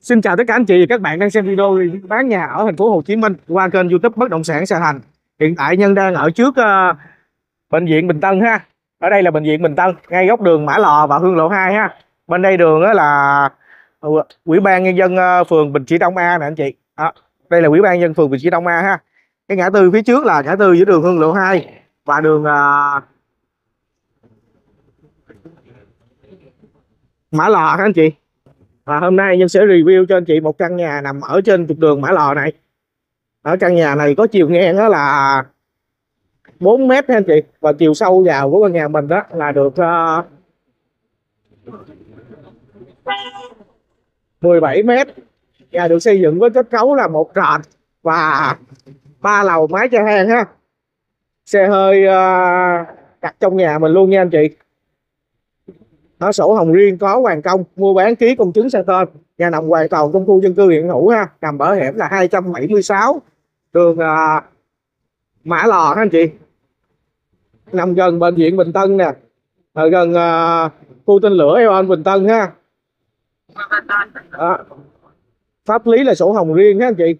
Xin chào tất cả anh chị và các bạn đang xem video bán nhà ở thành phố Hồ Chí Minh qua kênh YouTube Bất động sản sài Thành. Hiện tại nhân đang ở trước uh, bệnh viện Bình Tân ha. Ở đây là bệnh viện Bình Tân, ngay góc đường Mã Lò và Hương Lộ 2 ha. Bên đây đường á là ờ, Ủy ban nhân dân ờ, phường Bình Chỉ Đông A nè anh chị. À, đây là Ủy ban nhân dân phường Bình Chỉ Đông A ha. Cái ngã tư phía trước là ngã tư giữa đường Hương Lộ 2 và đường uh, Mã Lò các anh chị và hôm nay nhân sẽ review cho anh chị một căn nhà nằm ở trên trục đường Mã Lò này ở căn nhà này có chiều ngang đó là 4 mét anh chị và chiều sâu vào của căn nhà mình đó là được uh, ờ, 17 mét nhà được xây dựng với kết cấu là một trệt và ba lầu mái che hang ha xe hơi uh, đặt trong nhà mình luôn nha anh chị ở sổ hồng riêng có hoàn công mua bán ký công chứng sang tên nhà nằm hoàn toàn trong khu dân cư hiện hữu ha nằm ở hẻm là 276 đường à, Mã Lò ha anh chị nằm gần bệnh viện Bình Tân nè ở à, gần à, khu tên lửa Eon Bình Tân ha à, pháp lý là sổ hồng riêng ha anh chị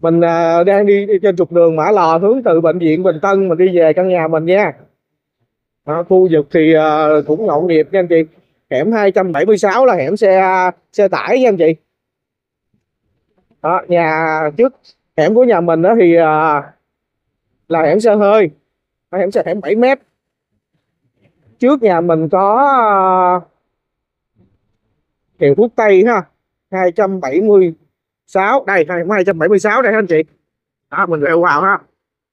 mình à, đang đi, đi trên trục đường Mã Lò hướng từ bệnh viện Bình Tân mình đi về căn nhà mình nha à, khu vực thì à, cũng nhộn nghiệp nha anh chị hẻm 276 là hẻm xe à, xe tải nha anh chị đó, nhà trước hẻm của nhà mình đó thì à, là hẻm xe hơi hẻm xe hẻm 7 mét trước nhà mình có à, hiệu thuốc tây ha 276 đây 276 đây anh chị đó mình rêu vào ha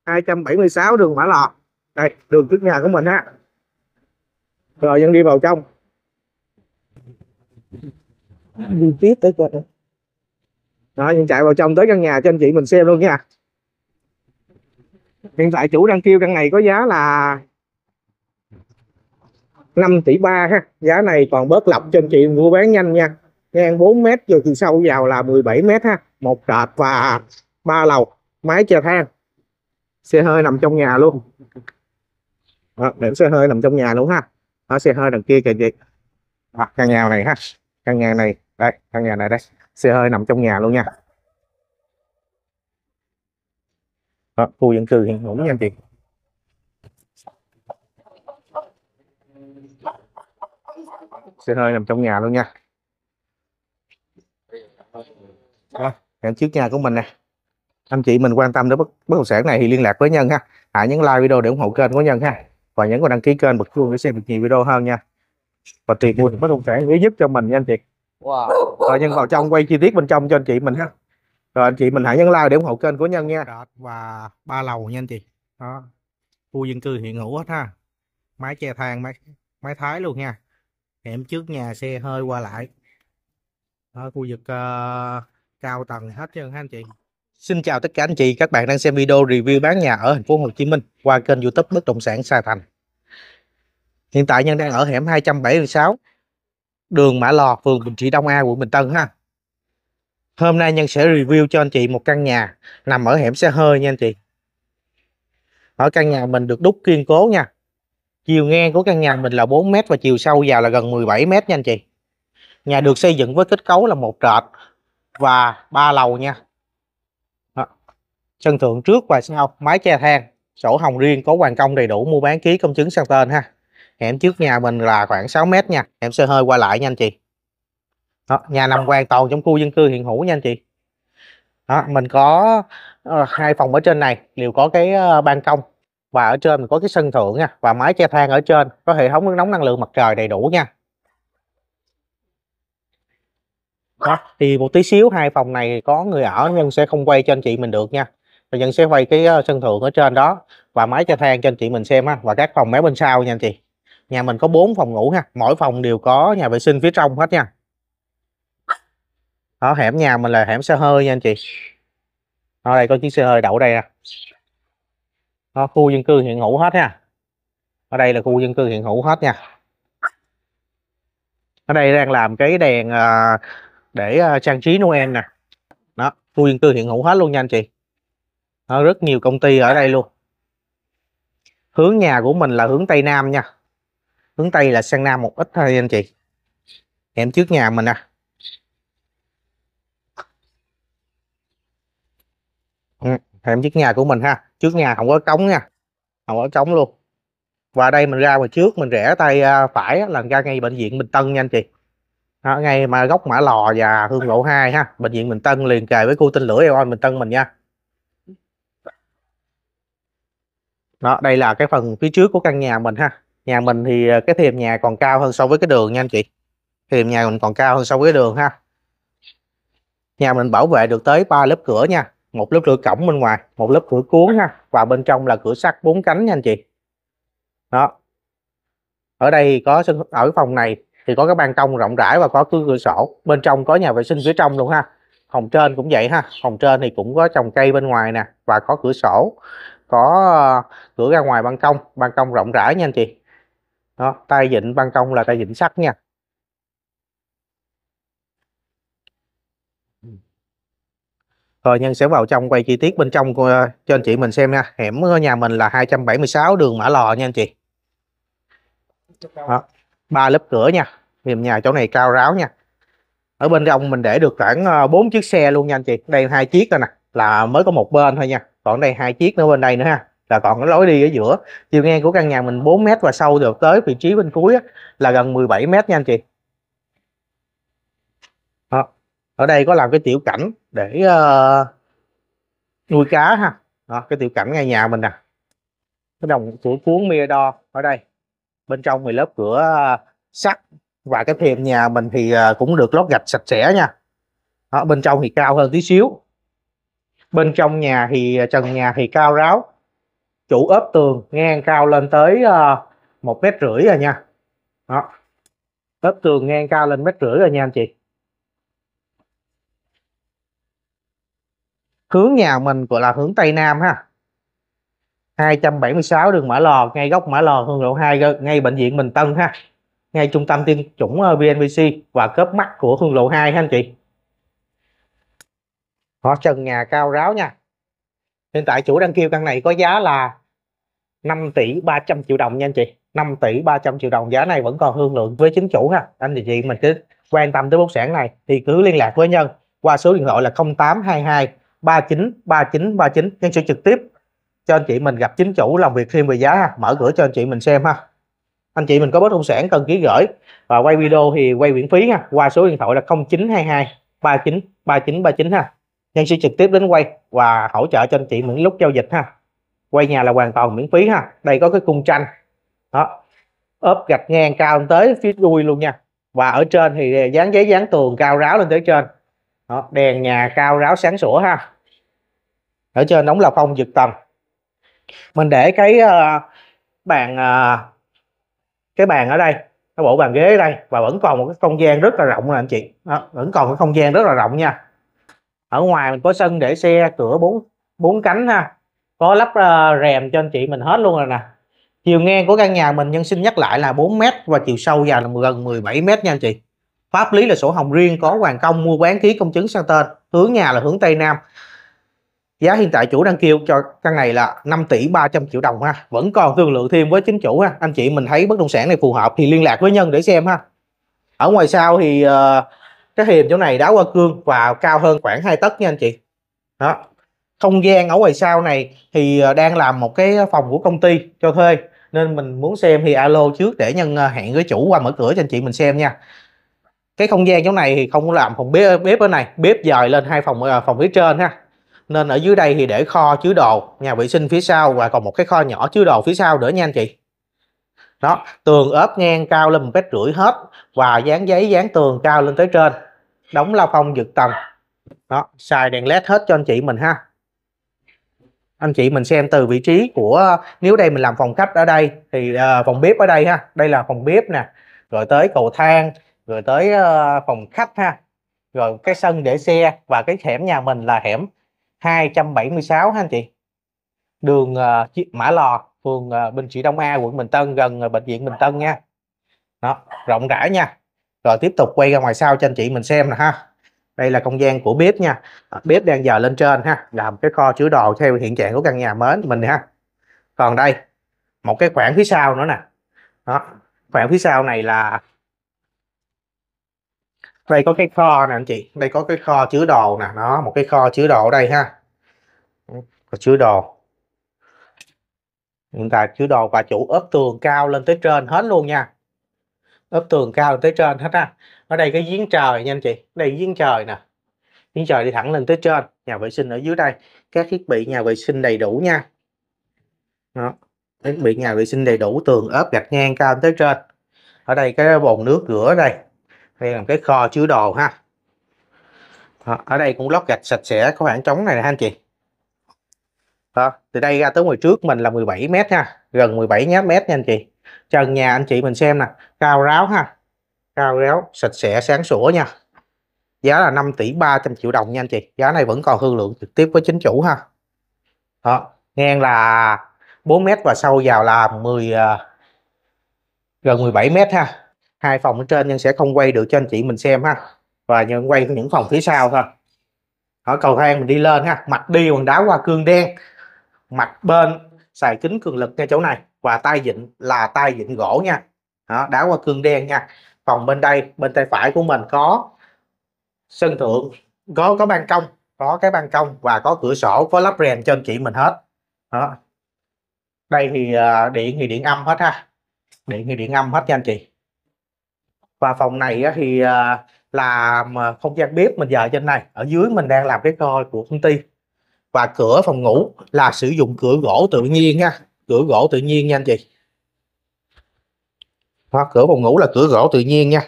276 đường Mã Lò đây đường trước nhà của mình ha rồi dân đi vào trong đi tiếp tới quên rồi dân chạy vào trong tới căn nhà cho anh chị mình xem luôn nha hiện tại chủ đang kêu căn này có giá là 5 tỷ 3 ha giá này còn bớt lọc cho anh chị mua bán nhanh nha ngang 4 mét rồi từ sâu vào là 17 mét ha một trệt và ba lầu máy chờ thang xe hơi nằm trong nhà luôn đó, đệm xe hơi nằm trong nhà luôn ha đó, xe hơi đằng kia kìa chị à, căn nhà này ha căn nhà này đây căn nhà này đây xe hơi nằm trong nhà luôn nha đó, khu dân cư hiện hữu nha anh chị xe hơi nằm trong nhà luôn nha đó, trước nhà của mình nè anh chị mình quan tâm đến bất, bất động sản này thì liên lạc với nhân ha hãy nhấn like video để ủng hộ kênh của nhân ha và nhấn vào đăng ký kênh bật chuông để xem được nhiều video hơn nha và tiền mua bất động sản quý nhất cho mình nha anh chị wow. rồi nhân vào trong quay chi tiết bên trong cho anh chị mình ha rồi anh chị mình hãy nhấn like để ủng hộ kênh của nhân nha và ba lầu nha anh chị đó khu dân cư hiện hữu hết ha mái che thang mái mái thái luôn nha hẻm trước nhà xe hơi qua lại ở khu vực uh, cao tầng hết trơn ha anh chị Xin chào tất cả anh chị, các bạn đang xem video review bán nhà ở thành phố Hồ Chí Minh qua kênh YouTube Bất động sản Sa Thành. Hiện tại nhân đang ở hẻm 276, đường Mã Lò, phường Bình Trị Đông A, quận Bình Tân ha. Hôm nay nhân sẽ review cho anh chị một căn nhà nằm ở hẻm xe hơi nha anh chị. Ở căn nhà mình được đúc kiên cố nha. Chiều ngang của căn nhà mình là 4 m và chiều sâu vào là gần 17 m nha anh chị. Nhà được xây dựng với kết cấu là một trệt và ba lầu nha sân thượng trước và sau mái che than sổ hồng riêng có hoàn công đầy đủ mua bán ký công chứng sang tên ha hẻm trước nhà mình là khoảng 6 mét nha em xe hơi qua lại nha anh chị đó, nhà nằm hoàn toàn trong khu dân cư hiện hữu nha anh chị đó, mình có ờ, hai phòng ở trên này đều có cái ờ, ban công và ở trên mình có cái sân thượng nha và mái che than ở trên có hệ thống nước nóng năng lượng mặt trời đầy đủ nha đó, thì một tí xíu hai phòng này có người ở nhưng sẽ không quay cho anh chị mình được nha rồi dân sẽ quay cái ờ, sân thượng ở trên đó và máy cho thang cho anh chị mình xem ha và các phòng mé bên sau nha anh chị nhà mình có 4 phòng ngủ ha mỗi phòng đều có nhà vệ sinh phía trong hết nha đó hẻm nhà mình là hẻm xe hơi nha anh chị ở đây có chiếc xe hơi đậu đây nè đó, khu dân cư hiện hữu hết nha ở đây là khu dân cư hiện hữu hết nha ở đây đang làm cái đèn ờ, để ờ, trang trí Noel nè đó khu dân cư hiện hữu hết luôn nha anh chị đó, rất nhiều công ty ở đây luôn hướng nhà của mình là hướng tây nam nha hướng tây là sang nam một ít thôi anh chị em trước nhà mình nè à. ừ, trước nhà của mình ha trước nhà không có cống nha không có cống luôn và đây mình ra ngoài trước mình rẽ tay à, phải là ra ngay bệnh viện Bình Tân nha anh chị đó, ngay mà góc Mã Lò và Hương Lộ 2 ha bệnh viện Bình Tân liền kề với khu tinh lửa eo Bình Tân mình nha Đó, đây là cái phần phía trước của căn nhà mình ha. Nhà mình thì ờ, cái thềm nhà còn cao hơn so với cái đường nha anh chị. Thềm nhà mình còn cao hơn so với cái đường ha. Nhà mình bảo vệ được tới ba lớp cửa nha. Một lớp cửa cổng bên ngoài, một lớp cửa cuốn ha và bên trong là cửa sắt bốn cánh nha anh chị. Đó. Ở đây có ở phòng này thì có cái ban công rộng rãi và có cửa cửa sổ. Bên trong có nhà vệ sinh phía trong luôn ha phòng trên cũng vậy ha phòng trên thì cũng có trồng cây bên ngoài nè và có cửa sổ có ờ, cửa ra ngoài ban công ban công rộng rãi nha anh chị đó tay vịn ban công là tay vịn sắt nha rồi nhân sẽ vào trong quay chi tiết bên trong của, ờ, cho anh chị mình xem nha hẻm nhà mình là 276 đường Mã Lò nha anh chị đó. ba lớp cửa nha niềm nhà chỗ này cao ráo nha ở bên trong mình để được khoảng 4 ờ, chiếc xe luôn nha anh chị đây hai chiếc rồi nè là mới có một bên thôi nha còn đây hai chiếc nữa bên đây nữa ha là còn cái lối đi ở giữa chiều ngang của căn nhà mình 4 mét và sâu được tới vị trí bên cuối á, là gần 17 mét nha anh chị đó. ở đây có làm cái tiểu cảnh để uh, nuôi cá ha đó, cái tiểu cảnh ngay nhà mình nè cái đồng của cuốn Mirador ở đây bên trong thì lớp cửa ờ, sắt và cái thềm nhà mình thì ờ, cũng được lót gạch sạch sẽ nha đó, bên trong thì cao hơn tí xíu bên trong nhà thì à, trần nhà thì cao ráo chủ ốp tường ngang cao lên tới à, một mét rưỡi rồi nha đó ốp tường ngang cao lên mét rưỡi rồi nha anh chị hướng nhà mình gọi là hướng tây nam ha 276 đường Mã Lò ngay góc Mã Lò hương lộ 2 ngay bệnh viện Bình Tân ha ngay trung tâm tiêm chủng VNVC ờ, và cấp mắt của hương lộ 2 ha anh chị họ trần nhà cao ráo nha hiện tại chủ đang kêu căn này có giá là 5 tỷ 300 triệu đồng nha anh chị 5 tỷ 300 triệu đồng giá này vẫn còn thương lượng với chính chủ ha anh chị chị mình cứ quan tâm tới bất sản này thì cứ liên lạc với Nhân qua số điện thoại là 0822 39 39 39 Nhân sẽ trực tiếp cho anh chị mình gặp chính chủ làm việc thêm về giá ha. mở cửa cho anh chị mình xem ha anh chị mình có bất động sản cần ký gửi và quay video thì quay miễn phí ha qua số điện thoại là 0922 39 39 39 ha nhân sẽ trực tiếp đến quay và hỗ trợ cho anh chị những lúc giao dịch ha quay nhà là hoàn toàn miễn phí ha đây có cái cung tranh đó ốp gạch ngang cao tới phía đuôi luôn nha và ở trên thì dán giấy dán tường cao ráo lên tới trên đó, đèn nhà cao ráo sáng sủa ha ở trên đóng là phong dực tầng mình để cái uh, bàn uh, cái bàn ở đây cái bộ bàn ghế ở đây và vẫn còn một cái không gian rất là rộng nè anh chị đó, vẫn còn cái không gian rất là rộng nha ở ngoài mình có sân để xe cửa bốn bốn cánh ha có lắp ờ, rèm cho anh chị mình hết luôn rồi nè chiều ngang của căn nhà mình nhân xin nhắc lại là 4 m và chiều sâu dài là gần 17 m nha anh chị pháp lý là sổ hồng riêng có hoàn công mua bán ký công chứng sang tên hướng nhà là hướng tây nam giá hiện tại chủ đang kêu cho căn này là 5 tỷ 300 triệu đồng ha vẫn còn thương lượng thêm với chính chủ ha anh chị mình thấy bất động sản này phù hợp thì liên lạc với nhân để xem ha ở ngoài sau thì uh, cái hiềm chỗ này đá qua cương và cao hơn khoảng hai tấc nha anh chị đó không gian ở ngoài sau này thì ờ, đang làm một cái phòng của công ty cho thuê nên mình muốn xem thì alo trước để nhân ờ, hẹn với chủ qua mở cửa cho anh chị mình xem nha cái không gian chỗ này thì không làm phòng bếp bếp ở này bếp dời lên hai phòng ờ, phòng phía trên ha nên ở dưới đây thì để kho chứa đồ nhà vệ sinh phía sau và còn một cái kho nhỏ chứa đồ phía sau nữa nha anh chị đó tường ốp ngang cao lên một mét rưỡi hết và dán giấy dán tường cao lên tới trên đóng lao phong dược tầng đó xài đèn led hết cho anh chị mình ha anh chị mình xem từ vị trí của nếu đây mình làm phòng khách ở đây thì uh, phòng bếp ở đây ha đây là phòng bếp nè rồi tới cầu thang rồi tới uh, phòng khách ha rồi cái sân để xe và cái hẻm nhà mình là hẻm 276 ha anh chị đường uh, Mã Lò phường uh, Bình Trị Đông A quận Bình Tân gần bệnh viện Bình Tân nha đó rộng rãi nha rồi tiếp tục quay ra ngoài sau cho anh chị mình xem nè ha đây là không gian của bếp nha ờ, bếp đang giờ lên trên ha Làm cái kho chứa đồ theo hiện trạng của căn nhà mới mình ha còn đây một cái khoảng phía sau nữa nè đó khoảng phía sau này là đây có cái kho nè anh chị đây có cái kho chứa đồ nè nó một cái kho chứa đồ đây ha có chứa đồ chúng ta chứa đồ và chủ ốp tường cao lên tới trên hết luôn nha lớp tường cao tới trên hết ha ở đây cái giếng trời nha anh chị đây giếng trời nè giếng trời đi thẳng lên tới trên nhà vệ sinh ở dưới đây các thiết bị nhà vệ sinh đầy đủ nha đó thiết bị nhà vệ sinh đầy đủ tường ốp gạch ngang cao tới trên ở đây cái bồn nước rửa đây đây là cái kho chứa đồ ha đó. ở đây cũng lót gạch sạch sẽ có khoảng trống này nè anh chị đó. từ đây ra tới ngoài trước mình là 17 mét ha gần 17 nhát mét nha anh chị trần nhà anh chị mình xem nè cao ráo ha cao ráo sạch sẽ sáng sủa nha giá là 5 tỷ 300 triệu đồng nha anh chị giá này vẫn còn thương lượng trực tiếp với chính chủ ha đó ngang là 4 mét và sâu vào là 10 à, gần 17 mét ha hai phòng ở trên nhưng sẽ không quay được cho anh chị mình xem ha và nhân quay những phòng phía sau thôi ở cầu thang mình đi lên ha mặt đi bằng đá hoa cương đen mặt bên xài kính cường lực ngay chỗ này và tay vịn là tay vịn gỗ nha đó, đá qua cương đen nha phòng bên đây bên tay phải của mình có sân thượng có có ban công có cái ban công và có cửa sổ có lắp rèm cho anh chị mình hết đó. đây thì à, điện thì điện âm hết ha điện thì điện âm hết nha anh chị và phòng này thì à, là à, không gian bếp mình giờ trên này ở dưới mình đang làm cái coi của công ty và cửa phòng ngủ là sử dụng cửa gỗ tự nhiên nha cửa gỗ tự nhiên nha anh chị hoặc cửa phòng ngủ là cửa gỗ tự nhiên nha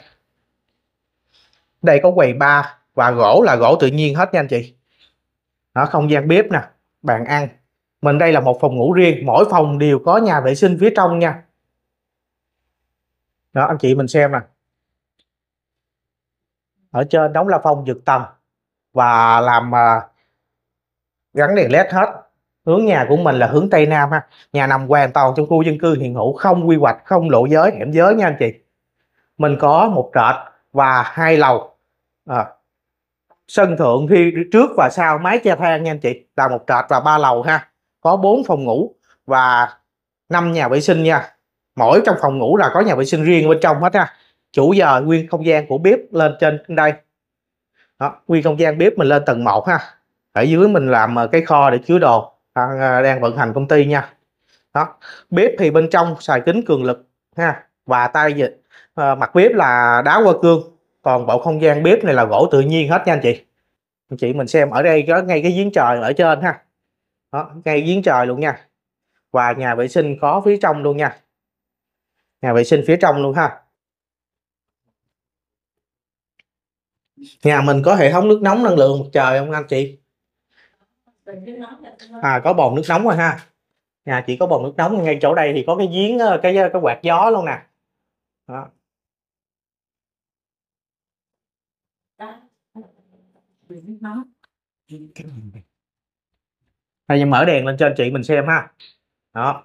đây có quầy bar và gỗ là gỗ tự nhiên hết nha anh chị đó không gian bếp nè bàn ăn mình đây là một phòng ngủ riêng mỗi phòng đều có nhà vệ sinh phía trong nha đó anh chị mình xem nè ở trên đóng là phòng dược tầng và làm uh, gắn đèn led hết hướng nhà của mình là hướng tây nam ha nhà nằm hoàn toàn trong khu dân cư hiện hữu không quy hoạch không lộ giới hẻm giới nha anh chị mình có một trệt và hai lầu à, sân thượng thì trước và sau mái che thang nha anh chị là một trệt và ba lầu ha có bốn phòng ngủ và năm nhà vệ sinh nha mỗi trong phòng ngủ là có nhà vệ sinh riêng bên trong hết ha chủ giờ nguyên không gian của bếp lên trên đây đó nguyên không gian bếp mình lên tầng 1 ha ở dưới mình làm ờ, cái kho để chứa đồ à, đang vận hành công ty nha đó bếp thì bên trong xài kính cường lực ha và tay dịch à, mặt bếp là đá hoa cương còn bộ không gian bếp này là gỗ tự nhiên hết nha anh chị anh chị mình xem ở đây có ngay cái giếng trời ở trên ha đó ngay giếng trời luôn nha và nhà vệ sinh có phía trong luôn nha nhà vệ sinh phía trong luôn ha nhà mình có hệ thống nước nóng năng lượng mặt trời không anh chị à có bồn nước nóng rồi ha nhà chỉ có bồn nước nóng ngay chỗ đây thì có cái giếng ờ, cái ờ, cái quạt gió luôn nè đó. Đây mở đèn lên cho anh chị mình xem ha đó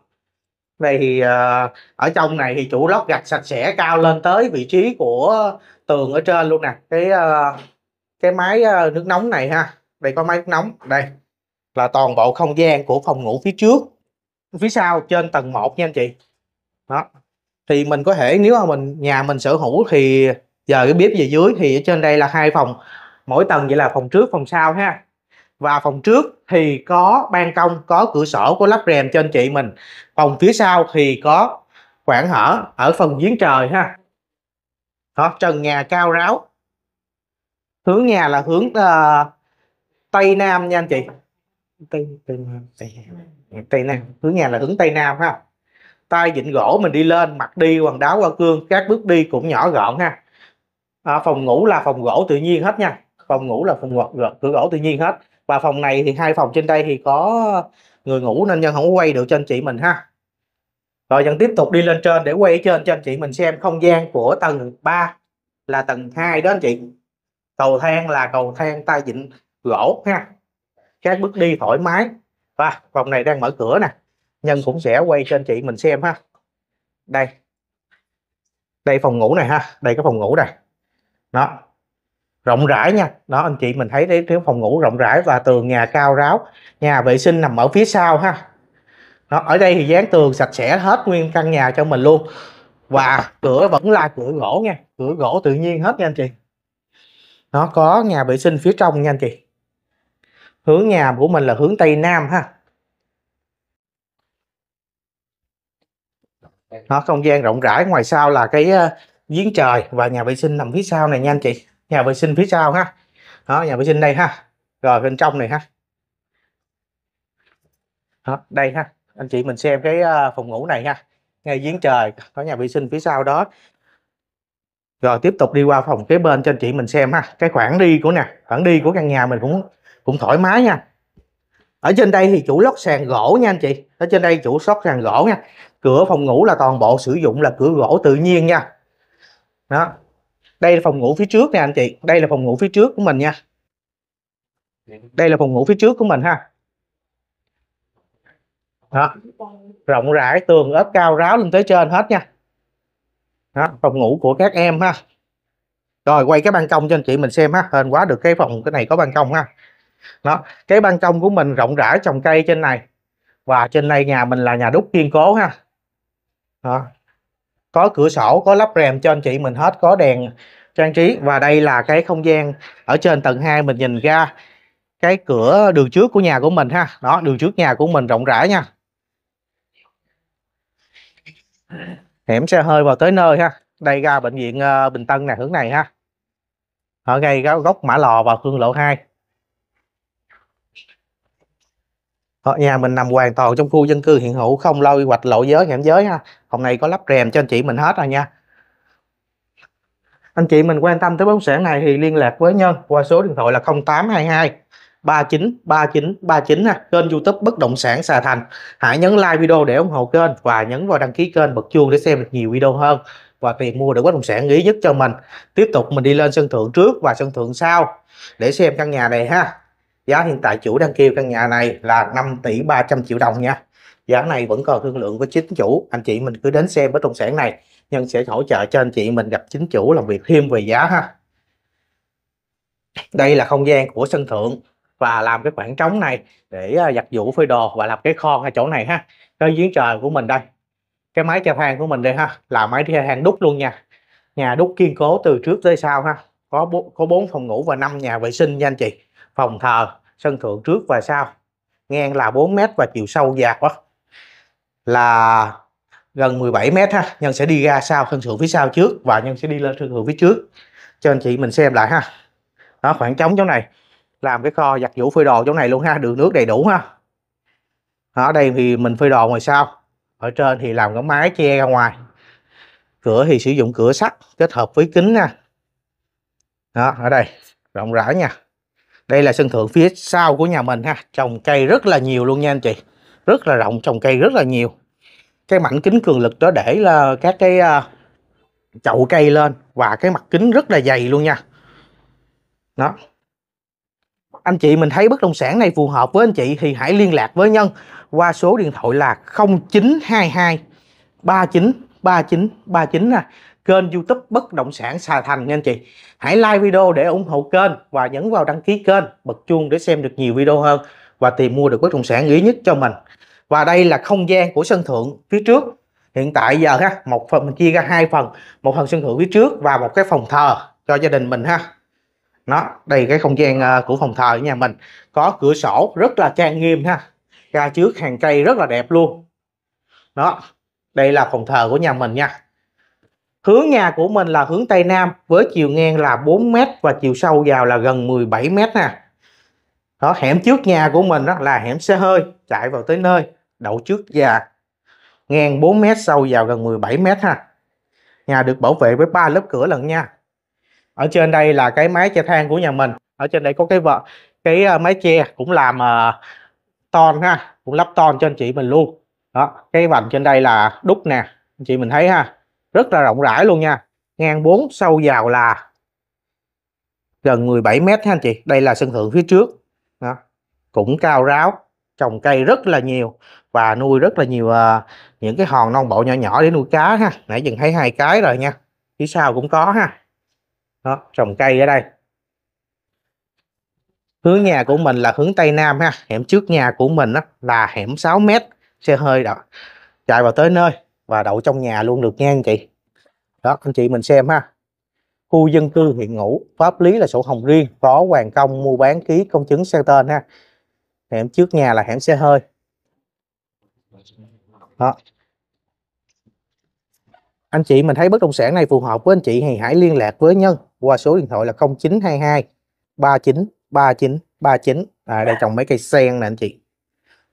đây thì ờ, ở trong này thì chủ lót gạch sạch sẽ cao lên tới vị trí của tường ở trên luôn nè cái cái máy nước nóng này ha đây có máy nước nóng đây là toàn bộ không gian của phòng ngủ phía trước phía sau trên tầng 1 nha anh chị đó thì mình có thể nếu mà mình nhà mình sở hữu thì giờ cái bếp về dưới thì ở trên đây là hai phòng mỗi tầng vậy là phòng trước phòng sau ha và phòng trước thì có ban công có cửa sổ có lắp rèm cho anh chị mình phòng phía sau thì có khoảng hở ở phần giếng trời ha đó trần nhà cao ráo hướng nhà là hướng uh, tây nam nha anh chị tây tây tây nam tây nam hướng nhà là hướng tây nam ha tay vịn gỗ mình đi lên mặt đi hoàng đáo qua cương các bước đi cũng nhỏ gọn ha à, phòng ngủ là phòng gỗ tự nhiên hết nha phòng ngủ là phòng gỗ gọt cửa gỗ tự nhiên hết và phòng này thì hai phòng trên đây thì có người ngủ nên nhân không quay được cho anh chị mình ha rồi dần tiếp tục đi lên trên để quay trên cho anh chị mình xem không gian của tầng 3 là tầng 2 đó anh chị cầu thang là cầu thang tay vịn gỗ ha các bước đi thoải mái và phòng này đang mở cửa nè nhân cũng sẽ quay cho anh chị mình xem ha đây đây phòng ngủ này ha đây cái phòng ngủ này đó rộng rãi nha đó anh chị mình thấy đấy cái phòng ngủ rộng rãi và tường nhà cao ráo nhà vệ sinh nằm ở phía sau ha đó, ở đây thì dán tường sạch sẽ hết nguyên căn nhà cho mình luôn và cửa vẫn là cửa gỗ nha cửa gỗ tự nhiên hết nha anh chị nó có nhà vệ sinh phía trong nha anh chị hướng nhà của mình là hướng tây nam ha nó không gian rộng rãi ngoài sau là cái ờ, giếng trời và nhà vệ sinh nằm phía sau này nha anh chị nhà vệ sinh phía sau ha đó nhà vệ sinh đây ha rồi bên trong này ha đó, đây ha anh chị mình xem cái ờ, phòng ngủ này ha ngay giếng trời có nhà vệ sinh phía sau đó rồi tiếp tục đi qua phòng kế bên cho anh chị mình xem ha cái khoảng đi của nè khoảng đi của căn nhà mình cũng cũng thoải mái nha ở trên đây thì chủ lót sàn gỗ nha anh chị ở trên đây chủ lót sàn gỗ nha cửa phòng ngủ là toàn bộ sử dụng là cửa gỗ tự nhiên nha đó đây là phòng ngủ phía trước nè anh chị đây là phòng ngủ phía trước của mình nha đây là phòng ngủ phía trước của mình ha đó. rộng rãi tường ốp cao ráo lên tới trên hết nha đó. phòng ngủ của các em ha rồi quay cái ban công cho anh chị mình xem ha hên quá được cái phòng cái này có ban công ha đó cái ban công của mình rộng rãi trồng cây trên này và trên đây nhà mình là nhà đúc kiên cố ha đó. có cửa sổ có lắp rèm cho anh chị mình hết có đèn trang trí và đây là cái không gian ở trên tầng 2 mình nhìn ra cái cửa đường trước của nhà của mình ha đó đường trước nhà của mình rộng rãi nha hẻm xe hơi vào tới nơi ha đây ra bệnh viện ờ, Bình Tân này hướng này ha ở ngay góc Mã Lò vào Hương Lộ 2 Ở ờ, nhà mình nằm hoàn toàn trong khu dân cư hiện hữu, không lo quy hoạch lộ giới hẻm giới ha. Phòng này có lắp rèm cho anh chị mình hết rồi nha. Anh chị mình quan tâm tới bất động sản này thì liên lạc với Nhân qua số điện thoại là 0822 39 39 39 ha. kênh YouTube bất động sản Xà Thành. Hãy nhấn like video để ủng hộ kênh và nhấn vào đăng ký kênh bật chuông để xem được nhiều video hơn và tiền mua được bất động sản ý nhất cho mình. Tiếp tục mình đi lên sân thượng trước và sân thượng sau để xem căn nhà này ha giá hiện tại chủ đang kêu căn nhà này là 5 tỷ 300 triệu đồng nha giá này vẫn còn thương lượng với chính chủ anh chị mình cứ đến xem bất động sản này nhân sẽ hỗ trợ cho anh chị mình gặp chính chủ làm việc thêm về giá ha đây là không gian của sân thượng và làm cái khoảng trống này để à, giặt giũ phơi đồ và làm cái kho ở chỗ này ha cái giếng trời của mình đây cái máy chèo hàng của mình đây ha là máy chèo hàng đúc luôn nha nhà đúc kiên cố từ trước tới sau ha có bốn, có bốn phòng ngủ và năm nhà vệ sinh nha anh chị phòng thờ sân thượng trước và sau ngang là 4 mét và chiều sâu dạt quá là gần 17 mét ha nhân sẽ đi ra sau sân thượng phía sau trước và nhân sẽ đi lên sân thượng phía trước cho anh chị mình xem lại ha đó khoảng trống chỗ này làm cái kho giặt vũ phơi đồ chỗ này luôn ha đường nước đầy đủ ha ở đây thì mình phơi đồ ngoài sau ở trên thì làm cái mái che ra ngoài cửa thì sử dụng cửa sắt kết hợp với kính nha đó ở đây rộng rãi nha đây là sân thượng phía sau của nhà mình ha trồng cây rất là nhiều luôn nha anh chị rất là rộng trồng cây rất là nhiều cái mảnh kính cường lực đó để là các cái à, chậu cây lên và cái mặt kính rất là dày luôn nha đó anh chị mình thấy bất động sản này phù hợp với anh chị thì hãy liên lạc với Nhân qua số điện thoại là 0922 39 39 39 nè kênh youtube bất động sản Sà Thành nha anh chị hãy like video để ủng hộ kênh và nhấn vào đăng ký kênh bật chuông để xem được nhiều video hơn và tìm mua được bất động sản ý nhất cho mình và đây là không gian của sân thượng phía trước hiện tại giờ ha một phần mình chia ra hai phần một phần sân thượng phía trước và một cái phòng thờ cho gia đình mình ha nó đây cái không gian ờ, của phòng thờ nhà mình có cửa sổ rất là trang nghiêm ha ra trước hàng cây rất là đẹp luôn đó đây là phòng thờ của nhà mình nha Hướng nhà của mình là hướng Tây Nam với chiều ngang là 4m và chiều sâu vào là gần 17m nè. Đó, hẻm trước nhà của mình đó là hẻm xe hơi, chạy vào tới nơi, đậu trước nhà. Ngang 4m sâu vào gần 17m ha. Nhà được bảo vệ với ba lớp cửa lần nha. Ở trên đây là cái máy che thang của nhà mình. Ở trên đây có cái vợ cái ờ, máy che cũng làm uh, ton ha, cũng lắp ton cho anh chị mình luôn. Đó, cái vành trên đây là đúc nè, anh chị mình thấy ha rất là rộng rãi luôn nha ngang 4 sâu vào là gần 17 mét ha anh chị đây là sân thượng phía trước đó. cũng cao ráo trồng cây rất là nhiều và nuôi rất là nhiều uh, những cái hòn non bộ nhỏ nhỏ để nuôi cá ha nãy dừng thấy hai cái rồi nha phía sau cũng có ha đó trồng cây ở đây hướng nhà của mình là hướng tây nam ha hẻm trước nhà của mình đó là hẻm 6 mét xe hơi đó chạy vào tới nơi và đậu trong nhà luôn được nha anh chị đó anh chị mình xem ha khu dân cư hiện ngũ pháp lý là sổ hồng riêng có hoàn công mua bán ký công chứng sang tên ha hẻm trước nhà là hẻm xe hơi đó anh chị mình thấy bất động sản này phù hợp với anh chị thì hãy liên lạc với Nhân qua số điện thoại là 0922 39 39 39 à, đây trồng mấy cây sen nè anh chị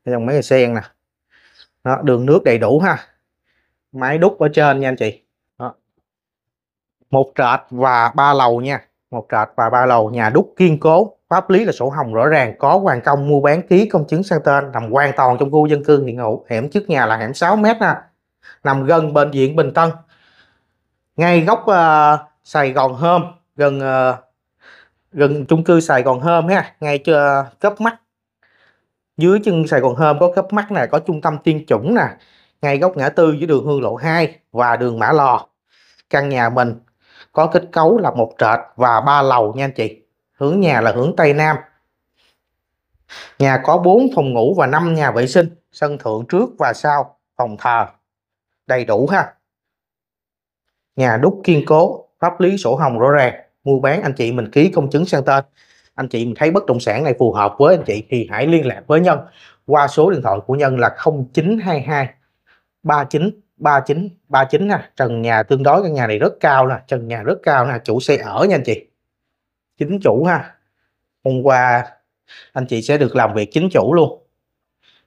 trồng mấy cây sen nè đó, đường nước đầy đủ ha máy đúc ở trên nha anh chị đó. một trệt và ba lầu nha một trệt và ba lầu nhà đúc kiên cố pháp lý là sổ hồng rõ ràng có hoàn công mua bán ký công chứng sang tên nằm hoàn toàn trong khu dân cư hiện hữu hẻm trước nhà là hẻm 6 mét nè nằm gần bệnh viện Bình Tân ngay góc uh, Sài Gòn Hôm gần uh, gần chung cư Sài Gòn Hôm ha ngay uh, cấp ờ, mắt dưới chân Sài Gòn Hôm có cấp mắt nè có trung tâm tiêm chủng nè ngay góc ngã tư giữa đường Hương Lộ 2 và đường Mã Lò. Căn nhà mình có kết cấu là một trệt và ba lầu nha anh chị. Hướng nhà là hướng Tây Nam. Nhà có 4 phòng ngủ và 5 nhà vệ sinh, sân thượng trước và sau, phòng thờ. Đầy đủ ha. Nhà đúc kiên cố, pháp lý sổ hồng rõ ràng, mua bán anh chị mình ký công chứng sang tên. Anh chị mình thấy bất động sản này phù hợp với anh chị thì hãy liên lạc với Nhân qua số điện thoại của Nhân là 0922 39 39 39 nè trần nhà tương đối căn nhà này rất cao nè trần nhà rất cao nè chủ xe ở nha anh chị chính chủ ha hôm qua anh chị sẽ được làm việc chính chủ luôn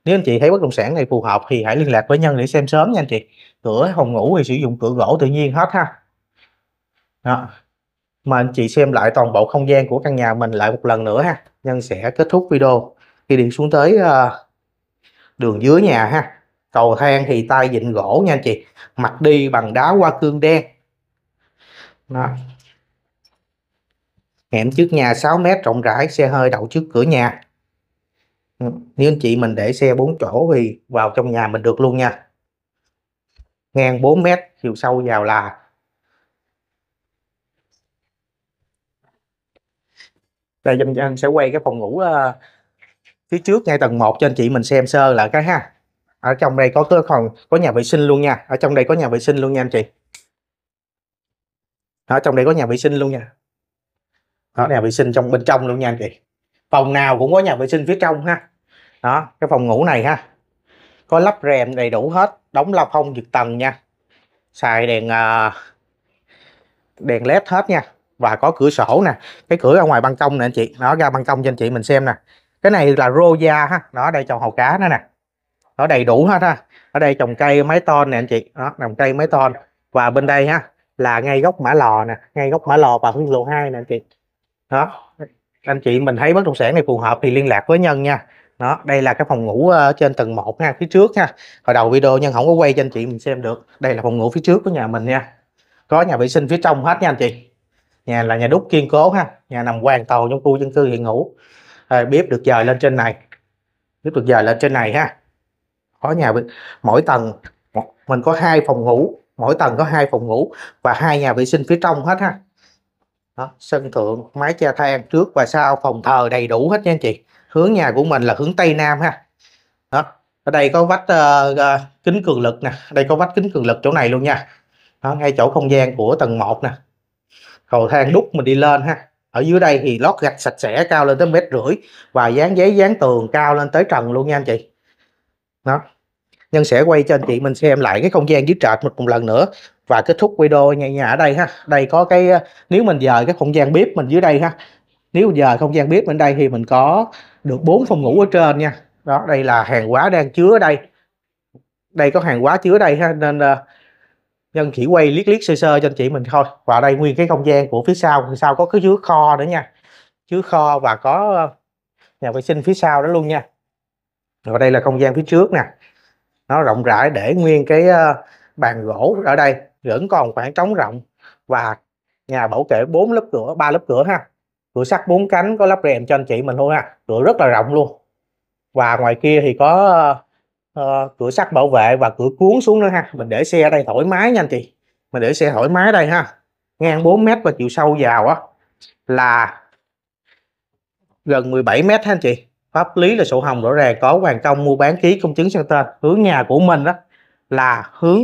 nếu anh chị thấy bất động sản này phù hợp thì hãy liên lạc với nhân để xem sớm nha anh chị cửa phòng ngủ thì sử dụng cửa gỗ tự nhiên hết ha đó. mà anh chị xem lại toàn bộ không gian của căn nhà mình lại một lần nữa ha nhân sẽ kết thúc video khi đi xuống tới ờ, đường dưới nhà ha cầu thang thì tay vịn gỗ nha anh chị mặt đi bằng đá hoa cương đen đó. hẻm trước nhà 6 mét rộng rãi xe hơi đậu trước cửa nhà ừ, nếu anh chị mình để xe 4 chỗ thì vào trong nhà mình được luôn nha ngang 4 mét chiều sâu vào là đây anh sẽ quay cái phòng ngủ ờ, phía trước ngay tầng 1 cho anh chị mình xem sơ lại cái ha ở trong đây có cái phòng có nhà vệ sinh luôn nha ở trong đây có nhà vệ sinh luôn nha anh chị ở trong đây có nhà vệ sinh luôn nha đó nhà vệ sinh trong bên trong luôn nha anh chị phòng nào cũng có nhà vệ sinh phía trong ha đó cái phòng ngủ này ha có lắp rèm đầy đủ hết đóng lau không dược tầng nha xài đèn ờ, đèn led hết nha và có cửa sổ nè cái cửa ra ngoài ban công nè anh chị nó ra ban công cho anh chị mình xem nè cái này là roja ha đó đây trồng hồ cá nữa nè nó đầy đủ hết ha ở đây trồng cây mấy ton nè anh chị đó trồng cây mấy ton và bên đây ha là ngay góc mã lò nè ngay góc mã lò và hướng lộ 2 nè anh chị đó anh chị mình thấy bất động sản này phù hợp thì liên lạc với nhân nha đó đây là cái phòng ngủ ờ, trên tầng 1 ha phía trước ha hồi đầu video nhân không có quay cho anh chị mình xem được đây là phòng ngủ phía trước của nhà mình nha có nhà vệ sinh phía trong hết nha anh chị nhà là nhà đúc kiên cố ha nhà nằm hoàn toàn trong khu dân cư hiện hữu à, bếp được dời lên trên này bếp được dời lên trên này ha có nhà vệ mỗi tầng mình có hai phòng ngủ mỗi tầng có hai phòng ngủ và hai nhà vệ sinh phía trong hết ha đó, sân thượng mái che thang trước và sau phòng thờ đầy đủ hết nha anh chị hướng nhà của mình là hướng tây nam ha đó ở đây có vách uh, kính cường lực nè đây có vách kính cường lực chỗ này luôn nha đó, ngay chỗ không gian của tầng 1 nè cầu thang đúc mình đi lên ha ở dưới đây thì lót gạch sạch sẽ cao lên tới mét rưỡi và dán giấy dán tường cao lên tới trần luôn nha anh chị đó Nhân sẽ quay cho anh chị mình xem lại cái không gian dưới trệt một lần nữa và kết thúc video nhà nhà ở đây ha. Đây có cái ờ, nếu mình dời cái không gian bếp mình dưới đây ha. Nếu dời không gian bếp bên đây thì mình có được bốn phòng ngủ ở trên nha. Đó, đây là hàng hóa đang chứa ở đây. Đây có hàng hóa chứa đây ha nên ờ, Nhân chỉ quay liếc liếc sơ sơ cho anh chị mình thôi. Và đây nguyên cái không gian của phía sau, phía sau có cái chứa kho nữa nha. Chứa kho và có ờ, nhà vệ sinh phía sau đó luôn nha. Và đây là không gian phía trước nè nó rộng rãi để nguyên cái ờ, bàn gỗ ở đây vẫn còn khoảng trống rộng và nhà bảo kệ bốn lớp cửa ba lớp cửa ha cửa sắt bốn cánh có lắp rèm cho anh chị mình luôn ha cửa rất là rộng luôn và ngoài kia thì có uh, cửa sắt bảo vệ và cửa cuốn xuống nữa ha mình để xe ở đây thoải mái nha anh chị mình để xe thoải mái đây ha ngang 4 mét và chiều sâu vào á là gần 17 mét ha anh chị pháp lý là sổ hồng rõ ràng có hoàn công mua bán ký công chứng sang tên hướng nhà của mình đó là hướng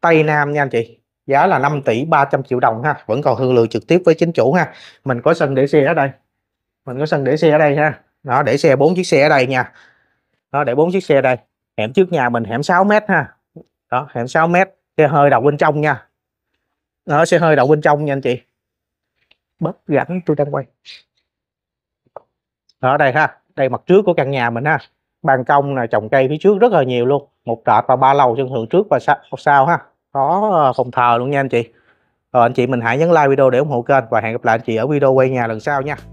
Tây Nam nha anh chị giá là 5 tỷ 300 triệu đồng ha vẫn còn thương lượng trực tiếp với chính chủ ha mình có sân để xe ở đây mình có sân để xe ở đây ha đó để xe bốn chiếc xe ở đây nha đó để bốn chiếc xe ở đây hẻm trước nhà mình hẻm 6 mét ha đó hẻm 6 mét xe hơi đậu bên trong nha đó xe hơi đậu bên trong nha anh chị bớt gánh tôi đang quay ở đây ha đây mặt trước của căn nhà mình ha ban công là trồng cây phía trước rất là nhiều luôn một trệt và ba lầu chân thượng trước và sau, sau ha có ờ, phòng thờ luôn nha anh chị rồi anh chị mình hãy nhấn like video để ủng hộ kênh và hẹn gặp lại anh chị ở video quay nhà lần sau nha